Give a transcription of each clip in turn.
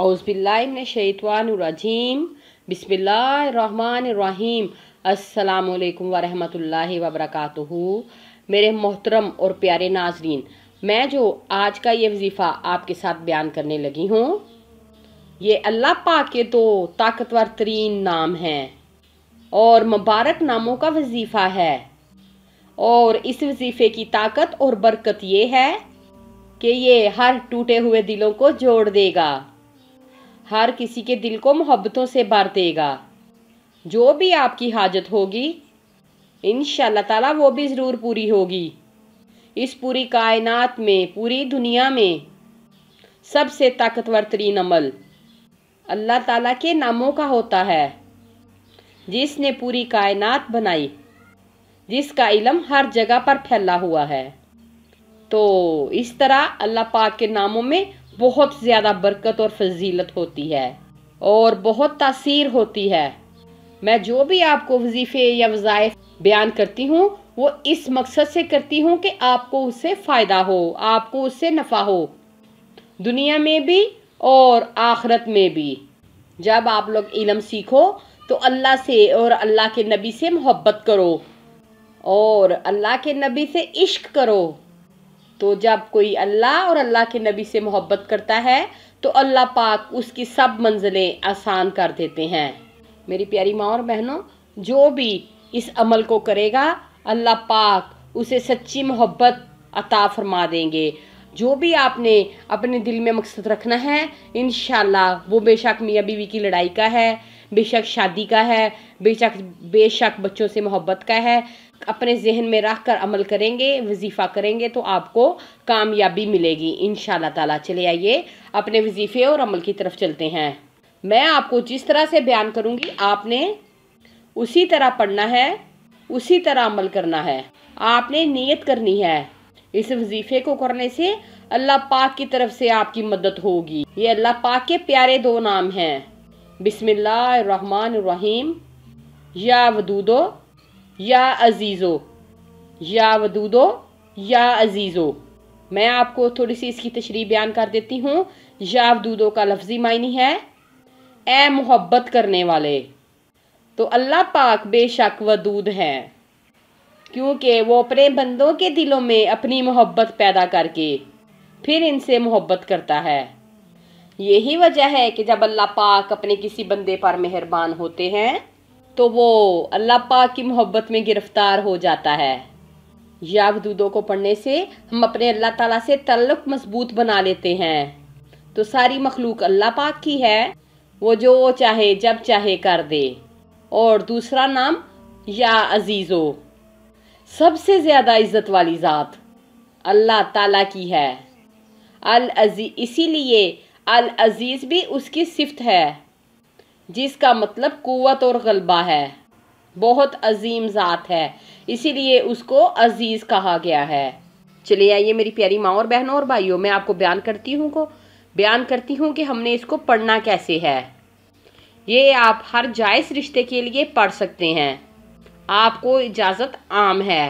औज़बिल्लाशवानरजीम बसमीम अल्लाम वरहमल वबरक मेरे मोहतरम और प्यारे नाजरीन मैं जो आज का ये वजीफ़ा आपके साथ बयान करने लगी हूँ ये अल्लाह पाक के तो ताकतवर तरीन नाम हैं और मुबारक नामों का वजीफ़ा है और इस वजीफ़े की ताकत और बरकत ये है कि ये हर टूटे हुए दिलों को जोड़ देगा हर किसी के दिल को मोहब्बतों से भर देगा जो भी आपकी हाजत होगी इन ताला वो भी ज़रूर पूरी होगी इस पूरी कायनात में पूरी दुनिया में सबसे ताकतवर तरीन अमल अल्लाह ताला के नामों का होता है जिसने पूरी कायनात बनाई जिसका इलम हर जगह पर फैला हुआ है तो इस तरह अल्लाह पाक के नामों में बहुत ज़्यादा बरकत और फजीलत होती है और बहुत तासीर होती है मैं जो भी आपको वजीफ़े या वज़ाइफ बयान करती हूँ वो इस मकसद से करती हूँ कि आपको उससे फ़ायदा हो आपको उससे नफ़ा हो दुनिया में भी और आखरत में भी जब आप लोग इलम सीखो तो अल्लाह से और अल्लाह के नबी से मोहब्बत करो और अल्लाह के नबी से इश्क करो तो जब कोई अल्लाह और अल्लाह के नबी से मोहब्बत करता है तो अल्लाह पाक उसकी सब मंजिलें आसान कर देते हैं मेरी प्यारी माँ और बहनों जो भी इस अमल को करेगा अल्लाह पाक उसे सच्ची मोहब्बत अता फरमा देंगे जो भी आपने अपने दिल में मकसद रखना है इन वो बेशक मियाँ बीवी की लड़ाई का है बेशक शादी का है बेशक बेशक बच्चों से मोहब्बत का है अपने जहन में रख कर अमल करेंगे वजीफ़ा करेंगे तो आपको कामयाबी मिलेगी इन ताला चले आइए अपने वजीफ़े और अमल की तरफ चलते हैं मैं आपको जिस तरह से बयान करूँगी आपने उसी तरह पढ़ना है उसी तरह अमल करना है आपने नीयत करनी है इस वजीफे को करने से अल्लाह पाक की तरफ से आपकी मदद होगी ये अल्लाह पाक के प्यारे दो नाम हैं रहीम या वदूदो या अजीज़ो या वदूदो या अजीज़ो मैं आपको थोड़ी सी इसकी तशरी बयान कर देती हूँ या वदूदो का लफ्ज़ी मायनी है ए मोहब्बत करने वाले तो अल्लाह पाक बेशक वदूद है क्योंकि वो अपने बंदों के दिलों में अपनी मोहब्बत पैदा करके फिर इनसे मोहब्बत करता है यही वजह है कि जब अल्लाह पाक अपने किसी बंदे पर मेहरबान होते हैं तो वो अल्लाह पाक की मोहब्बत में गिरफ्तार हो जाता है यागदूदों को पढ़ने से हम अपने अल्लाह ताला से तल्लुक मजबूत बना लेते हैं तो सारी मखलूक अल्लाह पाक की है वो जो वो चाहे जब चाहे कर दे और दूसरा नाम या अजीज़ो सबसे ज़्यादा इज़्ज़त वाली ज़ात अल्लाह ताला की है अल अजी इसीलिए अल अजीज़ भी उसकी सिफत है जिसका मतलब कुत और गलबा है बहुत अजीम ज़ात है इसीलिए उसको अजीज़ कहा गया है चलिए आइए मेरी प्यारी माँ और बहनों और भाइयों मैं आपको बयान करती हूँ को बयान करती हूँ कि हमने इसको पढ़ना कैसे है ये आप हर जायज़ रिश्ते के लिए पढ़ सकते हैं आपको इजाज़त आम है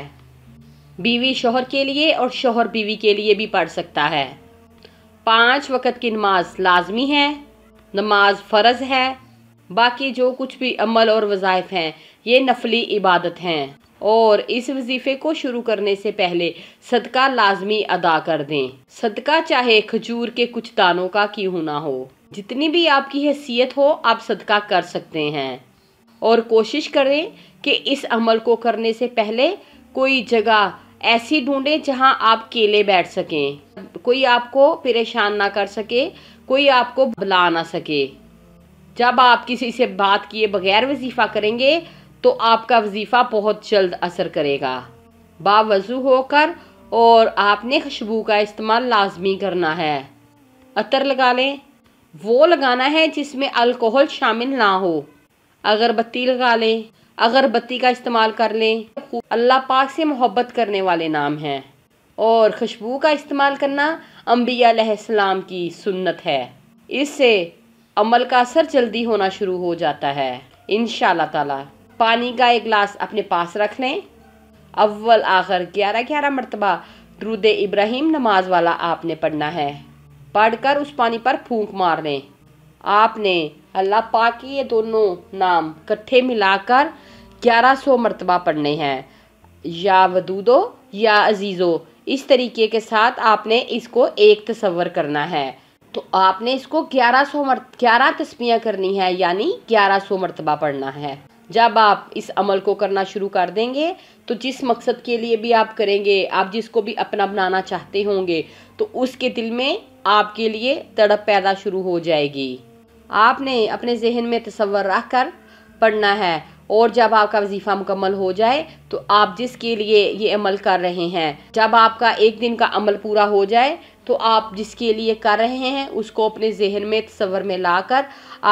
बीवी शोहर के लिए और शोहर बीवी के लिए भी पढ़ सकता है पाँच वक़्त की नमाज लाजमी है नमाज फ़र्ज़ है बाकी जो कुछ भी अमल और वज़ाइफ हैं ये नफली इबादत हैं और इस वजीफे को शुरू करने से पहले सदका लाजमी अदा कर दें सदका चाहे खजूर के कुछ दानों का क्यों ना हो जितनी भी आपकी हैसियत हो आप सदका कर सकते हैं और कोशिश करें कि इस अमल को करने से पहले कोई जगह ऐसी ढूंढें जहां आप केले बैठ सकें कोई आपको परेशान ना कर सके कोई आपको बुला ना सके जब आप किसी से बात किए बगैर वजीफ़ा करेंगे तो आपका वजीफ़ा बहुत जल्द असर करेगा बावजू होकर और आपने खुशबू का इस्तेमाल लाजमी करना है अतर लगा लें वो लगाना है जिसमें अल्कोहल शामिल ना हो अगरबत्ती लगा लें अगरबत्ती का इस्तेमाल कर लें अल्लाह पाक से मोहब्बत करने वाले नाम हैं और खुशबू का इस्तेमाल करना अम्बिया की सुन्नत है इससे अमल का असर जल्दी होना शुरू हो जाता है इन ताला पानी का एक गिलास अपने पास रख लें अव्वल आखिर ग्यारह ग्यारह मरतबा द्रुद इब्राहिम नमाज वाला आपने पढ़ना है पढ़कर उस पानी पर फूंक मार लें आपने अल्लाह पाक के ये दोनों नाम कर मिलाकर 1100 मरतबा पढ़ने हैं या वदूदो या अजीज़ो इस तरीके के साथ आपने इसको एक तस्वर करना है तो आपने इसको ग्यारह सौ ग्यारह तस्मियाँ करनी है यानी ग्यारह सौ मरतबा पढ़ना है जब आप इस अमल को करना शुरू कर देंगे तो जिस मकसद के लिए भी आप करेंगे आप जिसको भी अपना बनाना चाहते होंगे तो उसके दिल में आपके लिए तड़प पैदा शुरू हो जाएगी आपने अपने जहन में तस्वर रख कर पढ़ना है और जब आपका वजीफ़ा मुकम्मल हो जाए तो आप जिसके लिए ये अमल कर रहे हैं जब आपका एक दिन का अमल पूरा हो जाए तो आप जिसके लिए कर रहे हैं उसको अपने जहन में तस्वर में लाकर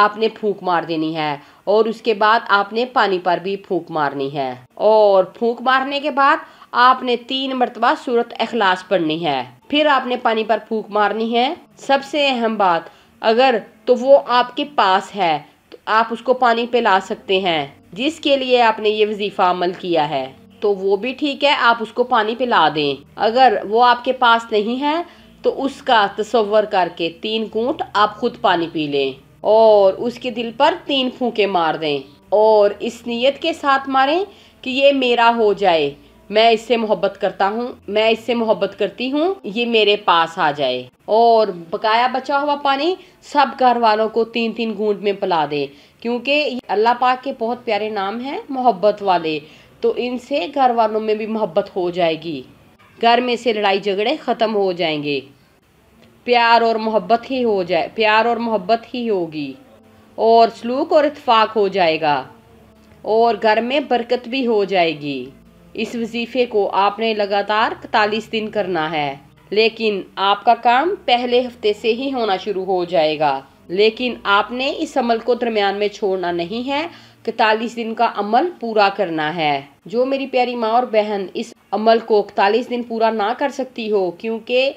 आपने फूक मार देनी है और उसके बाद आपने पानी पर भी फूक मारनी है और फूक मारने के बाद आपने तीन मरतबा सूरत अखलास पढ़नी है फिर आपने पानी पर फूक मारनी है सबसे अहम बात अगर तो वो आपके पास है तो आप उसको पानी पे ला सकते हैं जिसके लिए आपने ये वजीफा अमल किया है तो वो भी ठीक है आप उसको पानी पिला दें अगर वो आपके पास नहीं है तो उसका तस्वर करके तीन घूट आप खुद पानी पी लें और उसके दिल पर तीन फूके मार दें और इस नीयत के साथ मारें कि ये मेरा हो जाए मैं इससे मोहब्बत करता हूँ मैं इससे मोहब्बत करती हूँ ये मेरे पास आ जाए और बकाया बचा हुआ पानी सब घर वालों को तीन तीन घूंट में पिला दें क्योंकि अल्लाह पाक के बहुत प्यारे नाम हैं मोहब्बत वाले तो इनसे घर वालों में भी मोहब्बत हो जाएगी घर में से लड़ाई झगड़े ख़त्म हो जाएंगे प्यार और मोहब्बत ही हो जाए प्यार और मोहब्बत ही होगी और सलूक और इतफाक़ हो जाएगा और घर में बरकत भी हो जाएगी इस वजीफ़े को आपने लगातार इकतालीस दिन करना है लेकिन आपका काम पहले हफ्ते से ही होना शुरू हो जाएगा लेकिन आपने इस अमल को दरमियान में छोड़ना नहीं है इकतालीस दिन का अमल पूरा करना है जो मेरी प्यारी माँ और बहन इस अमल को इकतालीस दिन पूरा ना कर सकती हो क्योंकि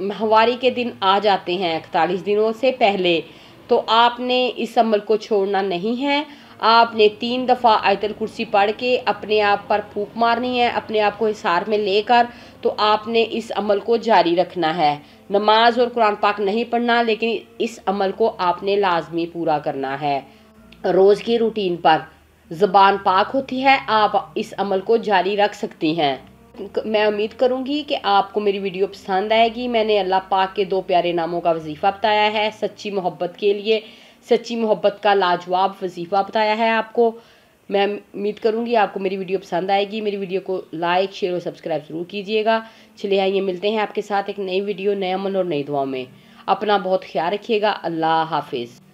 माहवारी के दिन आ जाते हैं इकतालीस दिनों से पहले तो आपने इस अमल को छोड़ना नहीं है आपने तीन दफ़ा आयतल कुर्सी पढ़ के अपने आप पर फूक मारनी है अपने आप को हिसार में लेकर तो आपने इस अमल को जारी रखना है नमाज और कुरान पाक नहीं पढ़ना लेकिन इस अमल को आपने लाजमी पूरा करना है रोज़ की रूटीन पर ज़बान पाक होती है आप इस अमल को जारी रख सकती हैं मैं उम्मीद करूंगी कि आपको मेरी वीडियो पसंद आएगी मैंने अल्लाह पाक के दो प्यारे नामों का वजीफ़ा बताया है सच्ची मोहब्बत के लिए सच्ची मोहब्बत का लाजवाब वजीफ़ा बताया है आपको मैं उम्मीद करूंगी आपको मेरी वीडियो पसंद आएगी मेरी वीडियो को लाइक शेयर और सब्सक्राइब ज़रूर कीजिएगा चले आइए मिलते हैं आपके साथ एक नई वीडियो नए अमल और नई दुआ में अपना बहुत ख्याल रखिएगा अल्लाह हाफिज़